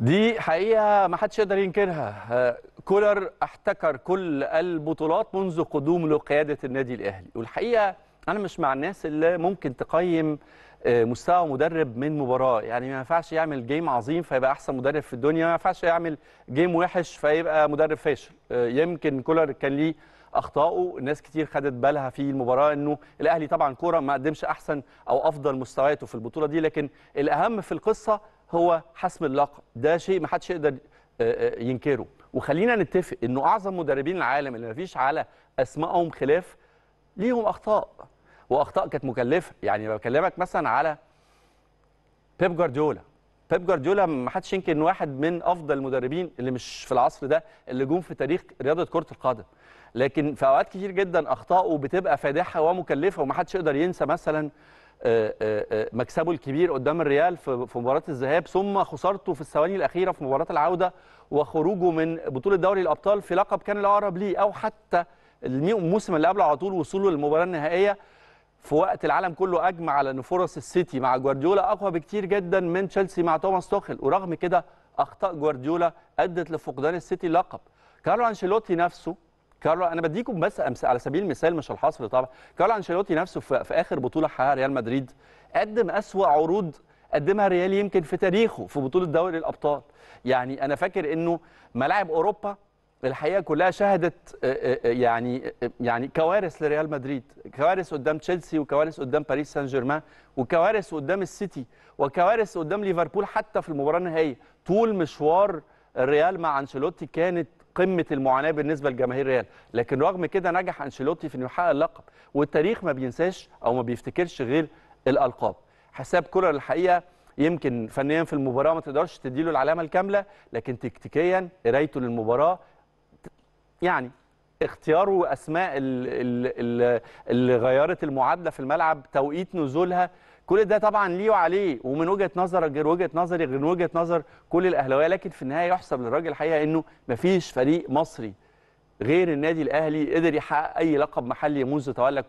دي حقيقة ما حدش يقدر ينكرها آه، كولر احتكر كل البطولات منذ قدوم لقيادة النادي الأهلي والحقيقة أنا مش مع الناس اللي ممكن تقيم آه، مستوى مدرب من مباراة يعني ما ينفعش يعمل جيم عظيم فيبقى أحسن مدرب في الدنيا ما ينفعش يعمل جيم وحش فيبقى مدرب فاشل آه، يمكن كولر كان ليه أخطاؤه ناس كتير خدت بالها في المباراه انه الاهلي طبعا كوره ما قدمش احسن او افضل مستوياته في البطوله دي لكن الاهم في القصه هو حسم اللقب ده شيء ما حدش يقدر آه، آه، ينكره وخلينا نتفق انه اعظم مدربين العالم اللي ما فيش على اسمائهم خلاف ليهم اخطاء واخطاء كانت مكلفه يعني بكلمك مثلا على بيب جوارديولا بيب جوارديولا ما حدش ينكر انه واحد من افضل المدربين اللي مش في العصر ده اللي جم في تاريخ رياضه كره القدم لكن في اوقات كتير جدا اخطائه بتبقى فادحه ومكلفه وما حدش يقدر ينسى مثلا آه، آه، آه، مكسبه الكبير قدام الريال في مباراه الذهاب ثم خسارته في الثواني الاخيره في مباراه العوده وخروجه من بطوله دوري الابطال في لقب كان الاقرب ليه او حتى الموسم اللي قبله على طول وصوله للمباراه النهائيه في وقت العالم كله اجمع على ان فرص السيتي مع جوارديولا اقوى بكتير جدا من تشيلسي مع توماس توخل ورغم كده اخطاء جوارديولا ادت لفقدان السيتي اللقب كارلو انشيلوتي نفسه كارلو انا بديكم بس على سبيل المثال مش الحصر طبعا كارلو انشيلوتي نفسه في, في اخر بطوله حققها ريال مدريد قدم اسوا عروض قدمها ريال يمكن في تاريخه في بطوله دوري الابطال يعني انا فاكر انه ملاعب اوروبا الحقيقه كلها شهدت يعني يعني كوارث لريال مدريد كوارث قدام تشيلسي وكوارث قدام باريس سان جيرمان وكوارث قدام السيتي وكوارث قدام ليفربول حتى في المباراه النهائيه طول مشوار الريال مع انشيلوتي كانت قمه المعاناه بالنسبه لجماهير ريال لكن رغم كده نجح انشيلوتي في انه يحقق اللقب والتاريخ ما بينساش او ما بيفتكرش غير الالقاب حساب كولر الحقيقه يمكن فنيا في المباراه ما تقدرش تديله العلامه الكامله لكن تكتيكيا قرايته للمباراه يعني اختياره اسماء اللي غيرت المعادله في الملعب توقيت نزولها كل ده طبعا ليه وعليه ومن وجهه نظرك غير وجهه نظري غير وجهه نظر كل الاهلاويه لكن في النهايه يحسب للراجل الحقيقه انه مفيش فريق مصري غير النادي الاهلي قدر يحقق اي لقب محلي منذ تولى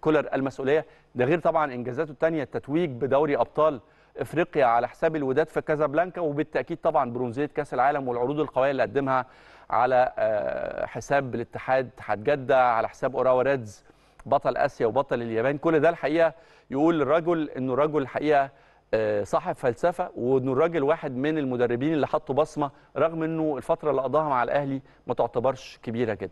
كولر المسؤوليه ده غير طبعا انجازاته الثانيه التتويج بدوري ابطال افريقيا على حساب الوداد في كازابلانكا وبالتاكيد طبعا برونزيه كاس العالم والعروض القويه اللي قدمها على آه، حساب الاتحاد اتحاد جده على حساب اوراوا ريدز بطل اسيا وبطل اليابان كل ده الحقيقه يقول الرجل انه الرجل الحقيقه آه، صاحب فلسفه وانه الراجل واحد من المدربين اللي حطوا بصمه رغم انه الفتره اللي قضاها مع الاهلي ما تعتبرش كبيره جدا